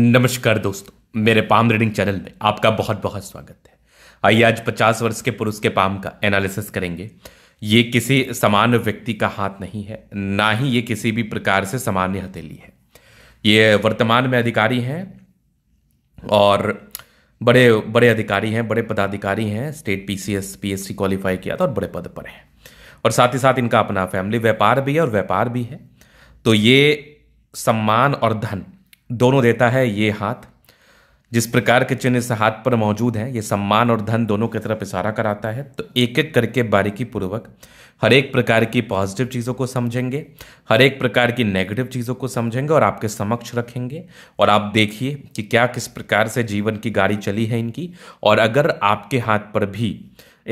नमस्कार दोस्तों मेरे पाम रीडिंग चैनल में आपका बहुत बहुत स्वागत है आइए आज 50 वर्ष के पुरुष के पाम का एनालिसिस करेंगे ये किसी सामान्य व्यक्ति का हाथ नहीं है ना ही ये किसी भी प्रकार से सामान्य हथेली है ये वर्तमान में अधिकारी हैं और बड़े बड़े अधिकारी हैं बड़े पदाधिकारी हैं state P P C S S C qualify किया था और बड़े पद पर हैं और साथ ही साथ इनका अपना फैमिली व्यापार भी है और व्यापार भी है तो ये सम्मान और धन दोनों देता है ये हाथ जिस प्रकार के चिन्ह इस हाथ पर मौजूद हैं ये सम्मान और धन दोनों की तरफ इशारा कराता है तो एक एक करके बारीकी पूर्वक हर एक प्रकार की पॉजिटिव चीज़ों को समझेंगे हर एक प्रकार की नेगेटिव चीज़ों को समझेंगे और आपके समक्ष रखेंगे और आप देखिए कि क्या किस प्रकार से जीवन की गाड़ी चली है इनकी और अगर आपके हाथ पर भी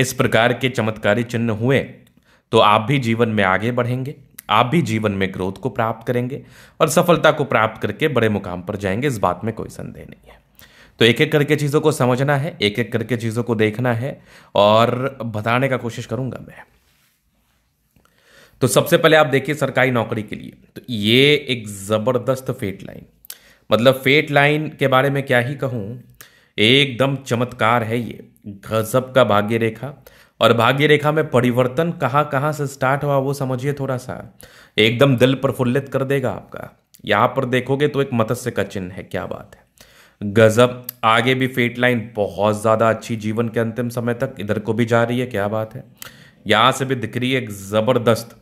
इस प्रकार के चमत्कारी चिन्ह हुए तो आप भी जीवन में आगे बढ़ेंगे आप भी जीवन में ग्रोथ को प्राप्त करेंगे और सफलता को प्राप्त करके बड़े मुकाम पर जाएंगे इस बात में कोई संदेह नहीं है तो एक एक करके चीज़ों को समझना है एक एक करके चीज़ों को देखना है और बताने का कोशिश करूंगा मैं तो सबसे पहले आप देखिए सरकारी नौकरी के लिए तो ये एक ज़बरदस्त फेट लाइन मतलब फेट लाइन के बारे में क्या ही कहूँ एकदम चमत्कार है ये गजब का भाग्य रेखा और भाग्य रेखा में परिवर्तन कहाँ कहाँ से स्टार्ट हुआ वो समझिए थोड़ा सा एकदम दिल प्रफुल्लित कर देगा आपका यहाँ पर देखोगे तो एक मत्स्य का चिन्ह है क्या बात है गजब आगे भी फेट लाइन बहुत ज़्यादा अच्छी जीवन के अंतिम समय तक इधर को भी जा रही है क्या बात है यहाँ से भी दिख रही है एक ज़बरदस्त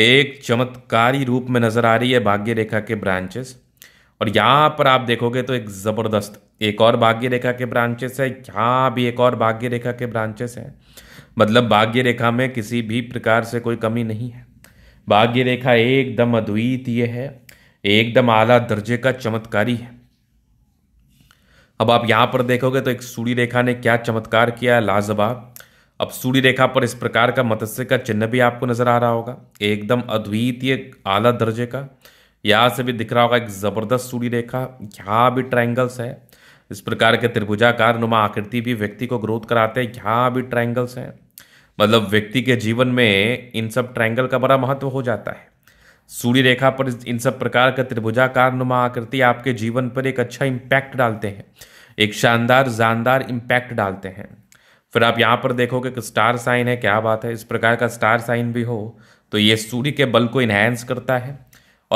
एक चमत्कारी रूप में नज़र आ रही है भाग्य रेखा के ब्रांचेस और यहाँ पर आप देखोगे तो एक ज़बरदस्त एक और भाग्य रेखा के ब्रांचेस है यहाँ भी एक और भाग्य रेखा के ब्रांचेस हैं मतलब भाग्य रेखा में किसी भी प्रकार से कोई कमी नहीं है भाग्य रेखा एकदम अद्वितीय है एकदम आला दर्जे का चमत्कारी है अब आप यहाँ पर देखोगे तो एक सूर्य रेखा ने क्या चमत्कार किया है लाजवाब अब सूर्य रेखा पर इस प्रकार का मत्स्य का चिन्ह भी आपको नजर आ रहा होगा एकदम अद्वितीय आला दर्जे का यहाँ से भी दिख रहा होगा एक ज़बरदस्त सूर्य रेखा यहाँ भी ट्रायंगल्स है इस प्रकार के त्रिभुजाकार नुमा आकृति भी व्यक्ति को ग्रोथ कराते हैं यहाँ भी ट्रायंगल्स हैं मतलब व्यक्ति के जीवन में इन सब ट्रायंगल का बड़ा महत्व हो जाता है सूर्य रेखा पर इन सब प्रकार का त्रिभुजाकार नुमा आकृति आपके जीवन पर एक अच्छा इम्पैक्ट डालते हैं एक शानदार जानदार इम्पैक्ट डालते हैं फिर आप यहाँ पर देखोगे कि स्टार साइन है क्या बात है इस प्रकार का स्टार साइन भी हो तो ये सूर्य के बल को इन्हेंस करता है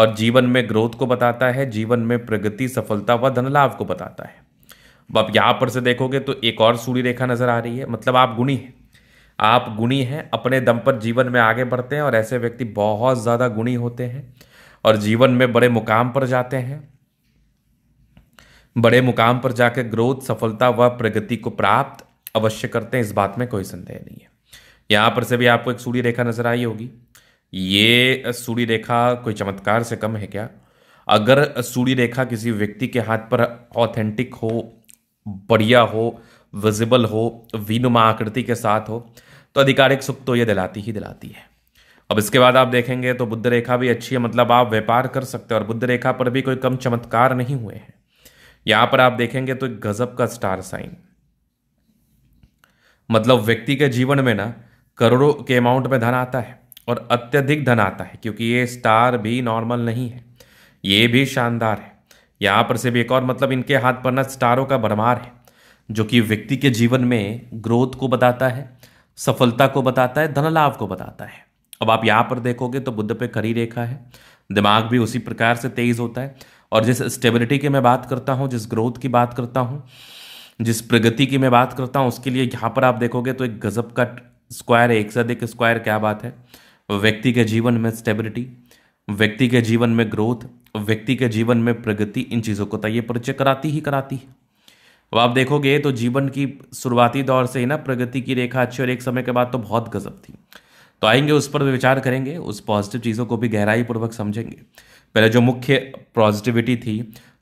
और जीवन में ग्रोथ को बताता है जीवन में प्रगति सफलता व धन लाभ को बताता है अब आप यहाँ पर से देखोगे तो एक और सूर्य रेखा नजर आ रही है मतलब आप गुणी हैं आप गुणी हैं अपने दम पर जीवन में आगे बढ़ते हैं और ऐसे व्यक्ति बहुत ज़्यादा गुणी होते हैं और जीवन में बड़े मुकाम पर जाते हैं बड़े मुकाम पर जाकर ग्रोथ सफलता व प्रगति को प्राप्त अवश्य करते हैं इस बात में कोई संदेह नहीं है यहाँ पर से भी आपको एक सूर्य रेखा नजर आई होगी ये सूर्य रेखा कोई चमत्कार से कम है क्या अगर सूर्य रेखा किसी व्यक्ति के हाथ पर ऑथेंटिक हो बढ़िया हो विजिबल हो विनुमा आकृति के साथ हो तो आधिकारिक सुख तो ये दिलाती ही दिलाती है अब इसके बाद आप देखेंगे तो बुद्ध रेखा भी अच्छी है मतलब आप व्यापार कर सकते हो और बुद्ध रेखा पर भी कोई कम चमत्कार नहीं हुए हैं यहां पर आप देखेंगे तो एक गजब का स्टार साइन मतलब व्यक्ति के जीवन में ना करोड़ों के अमाउंट में धन आता है और अत्यधिक धन आता है क्योंकि ये स्टार भी नॉर्मल नहीं है ये भी शानदार है यहां पर से भी एक और मतलब इनके हाथ पर ना स्टारों का भरमार है जो कि व्यक्ति के जीवन में ग्रोथ को बताता है सफलता को बताता है धन लाभ को बताता है अब आप यहाँ पर देखोगे तो बुद्ध पे खरी रेखा है दिमाग भी उसी प्रकार से तेज होता है और जिस स्टेबिलिटी की मैं बात करता हूँ जिस ग्रोथ की बात करता हूँ जिस प्रगति की मैं बात करता हूँ उसके लिए यहाँ पर आप देखोगे तो एक गज़ब का स्क्वायर एक से अधिक स्क्वायर क्या बात है व्यक्ति के जीवन में स्टेबिलिटी व्यक्ति के जीवन में ग्रोथ व्यक्ति के जीवन में प्रगति इन चीज़ों को तो ये परिचय कराती ही कराती है अब आप देखोगे तो जीवन की शुरुआती दौर से ही ना प्रगति की रेखा अच्छी और एक समय के बाद तो बहुत गजब थी तो आएंगे उस पर विचार करेंगे उस पॉजिटिव चीज़ों को भी गहराई पूर्वक समझेंगे पहले जो मुख्य पॉजिटिविटी थी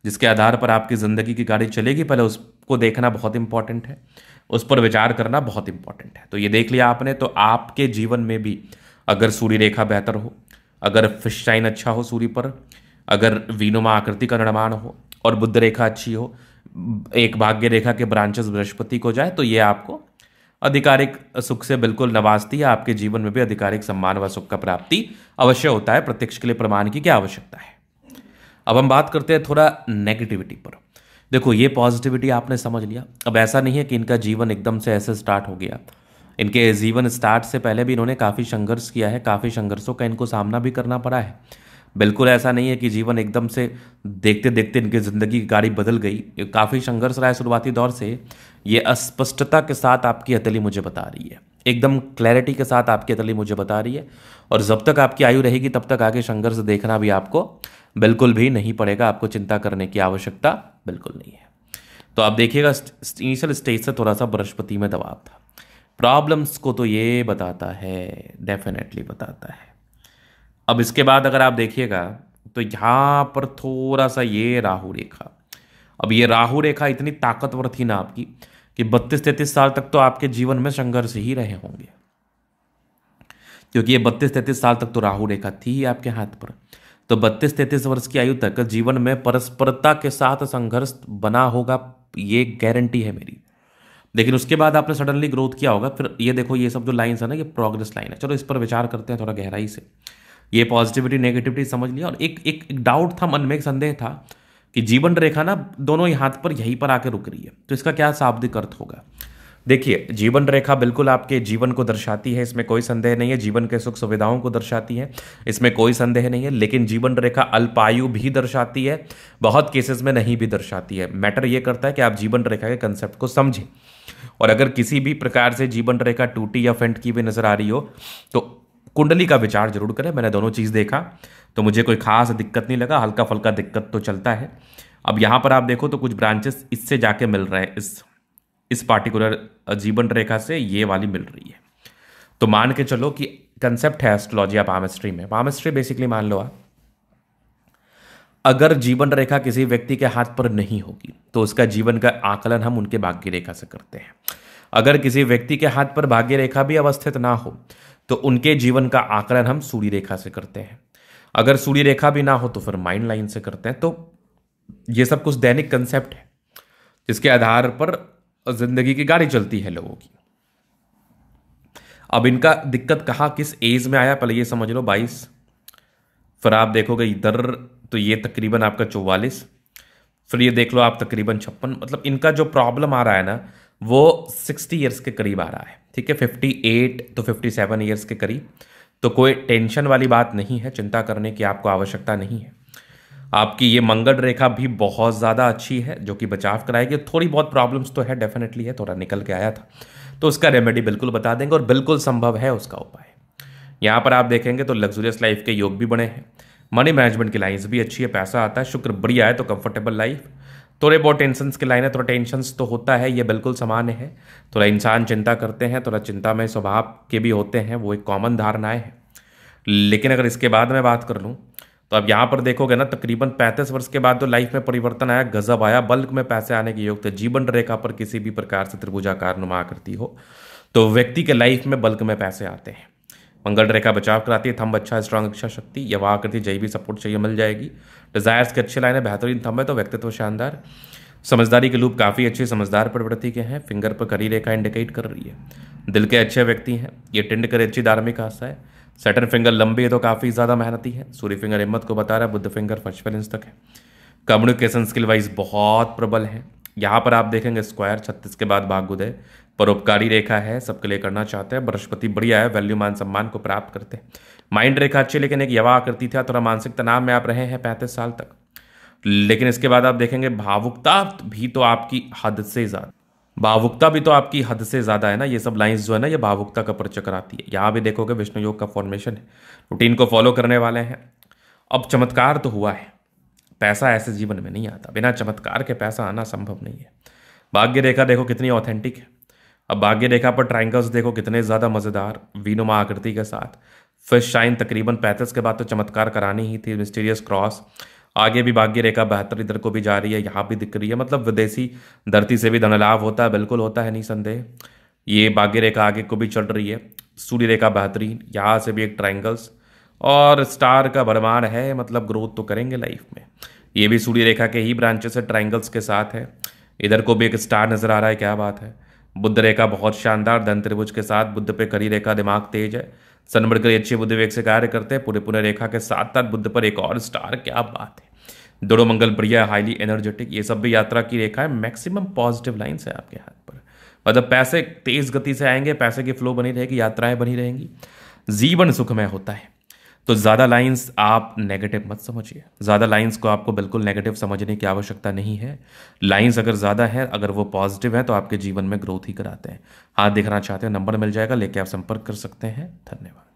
जिसके आधार पर आपकी ज़िंदगी की गाड़ी चलेगी पहले उसको देखना बहुत इंपॉर्टेंट है उस पर विचार करना बहुत इंपॉर्टेंट है तो ये देख लिया आपने तो आपके जीवन में भी अगर सूर्य रेखा बेहतर हो अगर फिश शाइन अच्छा हो सूर्य पर अगर वीनुमा आकृति का निर्माण हो और बुद्ध रेखा अच्छी हो एक भाग्य रेखा के ब्रांचेस बृहस्पति को जाए तो ये आपको आधिकारिक सुख से बिल्कुल नवाजती है आपके जीवन में भी आधिकारिक सम्मान व सुख का प्राप्ति अवश्य होता है प्रत्यक्ष के लिए प्रमाण की क्या आवश्यकता है अब हम बात करते हैं थोड़ा नेगेटिविटी पर देखो ये पॉजिटिविटी आपने समझ लिया अब ऐसा नहीं है कि इनका जीवन एकदम से ऐसे स्टार्ट हो गया इनके जीवन स्टार्ट से पहले भी इन्होंने काफ़ी संघर्ष किया है काफ़ी संघर्षों का इनको सामना भी करना पड़ा है बिल्कुल ऐसा नहीं है कि जीवन एकदम से देखते देखते इनकी ज़िंदगी की गाड़ी बदल गई काफ़ी संघर्ष रहा है शुरुआती दौर से ये अस्पष्टता के साथ आपकी हथेली मुझे बता रही है एकदम क्लैरिटी के साथ आपकी हथेली मुझे बता रही है और जब तक आपकी आयु रहेगी तब तक आगे संघर्ष देखना भी आपको बिल्कुल भी नहीं पड़ेगा आपको चिंता करने की आवश्यकता बिल्कुल नहीं है तो आप देखिएगा इनिशियल स्टेज से थोड़ा सा बृहस्पति में दबाव था प्रॉब्लम्स को तो ये बताता है डेफिनेटली बताता है अब इसके बाद अगर आप देखिएगा तो यहाँ पर थोड़ा सा ये राहु रेखा अब ये राहु रेखा इतनी ताकतवर थी ना आपकी कि बत्तीस तैतीस साल तक तो आपके जीवन में संघर्ष ही रहे होंगे क्योंकि ये बत्तीस तैतीस साल तक तो राहु रेखा थी ही आपके हाथ पर तो बत्तीस तैतीस वर्ष की आयु तक जीवन में परस्परता के साथ संघर्ष बना होगा ये गारंटी है मेरी लेकिन उसके बाद आपने सडनली ग्रोथ किया होगा फिर ये देखो ये सब जो लाइन्स है ना ये प्रोग्रेस लाइन है चलो इस पर विचार करते हैं थोड़ा गहराई से ये पॉजिटिविटी नेगेटिविटी समझ लिया और एक एक, एक डाउट था मन में एक संदेह था कि जीवन रेखा ना दोनों ही हाथ पर यहीं पर आके रुक रही है तो इसका क्या शाब्दिक अर्थ होगा देखिए जीवन रेखा बिल्कुल आपके जीवन को दर्शाती है इसमें कोई संदेह नहीं है जीवन के सुख सुविधाओं को दर्शाती है इसमें कोई संदेह नहीं है लेकिन जीवन रेखा अल्पायु भी दर्शाती है बहुत केसेस में नहीं भी दर्शाती है मैटर ये करता है कि आप जीवन रेखा के कंसेप्ट को समझें और अगर किसी भी प्रकार से जीवन रेखा टूटी या फेंट की भी नज़र आ रही हो तो कुंडली का विचार जरूर करें मैंने दोनों चीज़ देखा तो मुझे कोई खास दिक्कत नहीं लगा हल्का फुल्का दिक्कत तो चलता है अब यहाँ पर आप देखो तो कुछ ब्रांचेस इससे जाके मिल रहे हैं इस इस पार्टिकुलर जीवन रेखा से ये वाली मिल रही है तो मान के चलो कि कंसेप्ट है एस्ट्रोलॉजी या पामेस्ट्री में पामेस्ट्री बेसिकली मान लो आप अगर जीवन रेखा किसी व्यक्ति के हाथ पर नहीं होगी तो उसका जीवन का आकलन हम उनके भाग्य रेखा से करते हैं अगर किसी व्यक्ति के हाथ पर भाग्य रेखा भी अवस्थित ना हो तो उनके जीवन का आकलन हम सूर्य रेखा से करते हैं अगर सूर्य रेखा भी ना हो तो फिर माइंड लाइन से करते हैं तो ये सब कुछ दैनिक कंसेप्ट है जिसके आधार पर जिंदगी की गाड़ी चलती है लोगों की अब इनका दिक्कत कहाँ किस एज में आया पहले ये समझ लो बाईस फिर आप देखोगे इधर तो ये तकरीबन आपका चौवालिस फिर ये देख लो आप तकरीबन छप्पन मतलब इनका जो प्रॉब्लम आ रहा है ना वो सिक्सटी ईयर्स के करीब आ रहा है ठीक है 58 तो 57 ईयर्स के करीब तो कोई टेंशन वाली बात नहीं है चिंता करने की आपको आवश्यकता नहीं है आपकी ये मंगल रेखा भी बहुत ज़्यादा अच्छी है जो कि बचाव कराएगी थोड़ी बहुत प्रॉब्लम्स तो है डेफिनेटली है थोड़ा निकल के आया था तो उसका रेमेडी बिल्कुल बता देंगे और बिल्कुल संभव है उसका उपाय यहाँ पर आप देखेंगे तो लग्जूरियस लाइफ के योग भी बने हैं मनी मैनेजमेंट की लाइन्स भी अच्छी है पैसा आता है शुक्र बढ़िया है तो कंफर्टेबल लाइफ थोड़े बहुत टेंशन की लाइन है थोड़ा टेंशन तो होता है ये बिल्कुल सामान्य है थोड़ा इंसान चिंता करते हैं थोड़ा चिंता में स्वभाव के भी होते हैं वो एक कॉमन धारणाएँ हैं लेकिन अगर इसके बाद मैं बात कर लूँ तो अब यहाँ पर देखोगे ना तकरीबन पैंतीस वर्ष के बाद तो लाइफ में परिवर्तन आया गजब आया बल्क में पैसे आने के योग थे जीवन रेखा पर किसी भी प्रकार से त्रिभुजाकार नुमा करती हो तो व्यक्ति के लाइफ में बल्क में पैसे आते हैं मंगल रेखा बचाव कराती है थम्ब अच्छा स्ट्रांग इच्छा शक्ति या वहाँ करती जय भी सपोर्ट चाहिए मिल जाएगी डिजायर्स की अच्छी लाइन है बेहतरीन थम्ब है तो व्यक्तित्व शानदार समझदारी के लूप काफ़ी अच्छे समझदार प्रवृत्ति के हैं फिंगर पर करी रेखा इंडिकेट कर रही है दिल के अच्छे व्यक्ति हैं ये टिंड करे अच्छी धार्मिक आस्था है सेटन फिंगर लंबी है तो काफ़ी ज़्यादा मेहनती है सूर्य फिंगर हिम्मत को बता रहा है बुद्ध फिंगर फर्स्ट बैलेंस तक है कम्युनिकेशन स्किल वाइज बहुत प्रबल है यहाँ पर आप देखेंगे स्क्वायर छत्तीस के बाद भाग्योदय परोपकारी रेखा है सबके लिए करना चाहते हैं बृहस्पति बढ़िया है वैल्यू मान सम्मान को प्राप्त करते हैं माइंड रेखा अच्छी लेकिन एक यवा आकृति थी थोड़ा मानसिक तनाव में आप रहे हैं पैंतीस साल तक लेकिन इसके बाद आप देखेंगे भावुकता भी तो आपकी हद से ज़्यादा भावुकता भी तो आपकी हद से ज़्यादा है ना ये सब लाइंस जो है ना ये भावुकता का परचक्र आती है यहाँ भी देखोगे विष्णु योग का फॉर्मेशन है रूटीन को फॉलो करने वाले हैं अब चमत्कार तो हुआ है पैसा ऐसे जीवन में नहीं आता बिना चमत्कार के पैसा आना संभव नहीं है भाग्य रेखा देखो कितनी ऑथेंटिक है अब भाग्य रेखा पर ट्राइंगल्स देखो कितने ज़्यादा मज़ेदार वीनुमा आकृति के साथ फिश शाइन तकरीबन पैंतीस के बाद तो चमत्कार करानी ही थी मिस्टीरियस क्रॉस आगे भी भाग्य रेखा बेहतर इधर को भी जा रही है यहाँ भी दिख रही है मतलब विदेशी धरती से भी धनलाभ होता है बिल्कुल होता है नहीं संदेह ये भाग्य रेखा आगे को भी चल रही है सूर्य रेखा बेहतरीन यहाँ से भी एक ट्राइंगल्स और स्टार का भरमार है मतलब ग्रोथ तो करेंगे लाइफ में ये भी सूर्य रेखा के ही ब्रांचेस है ट्राइंगल्स के साथ है इधर को भी एक स्टार नज़र आ रहा है क्या बात है बुद्ध रेखा बहुत शानदार धन त्रिभुज के साथ बुद्ध पे करी रेखा दिमाग तेज है सनबड़ करी अच्छे बुद्ध वेग से कार्य करते हैं पूरे पूरे रेखा के साथ साथ बुद्ध पर एक और स्टार क्या बात है दोनों मंगल बढ़िया हाईली एनर्जेटिक ये सब भी यात्रा की रेखा है मैक्सिमम पॉजिटिव लाइन्स है आपके हाथ पर मतलब पैसे तेज़ गति से आएंगे पैसे की फ्लो बनी रहेगी यात्राएं बनी रहेंगी जीवन सुखमय होता है तो ज़्यादा लाइंस आप नेगेटिव मत समझिए ज़्यादा लाइंस को आपको बिल्कुल नेगेटिव समझने की आवश्यकता नहीं है लाइंस अगर ज़्यादा है अगर वो पॉजिटिव है तो आपके जीवन में ग्रोथ ही कराते हैं हाथ देखना चाहते हो नंबर मिल जाएगा लेके आप संपर्क कर सकते हैं धन्यवाद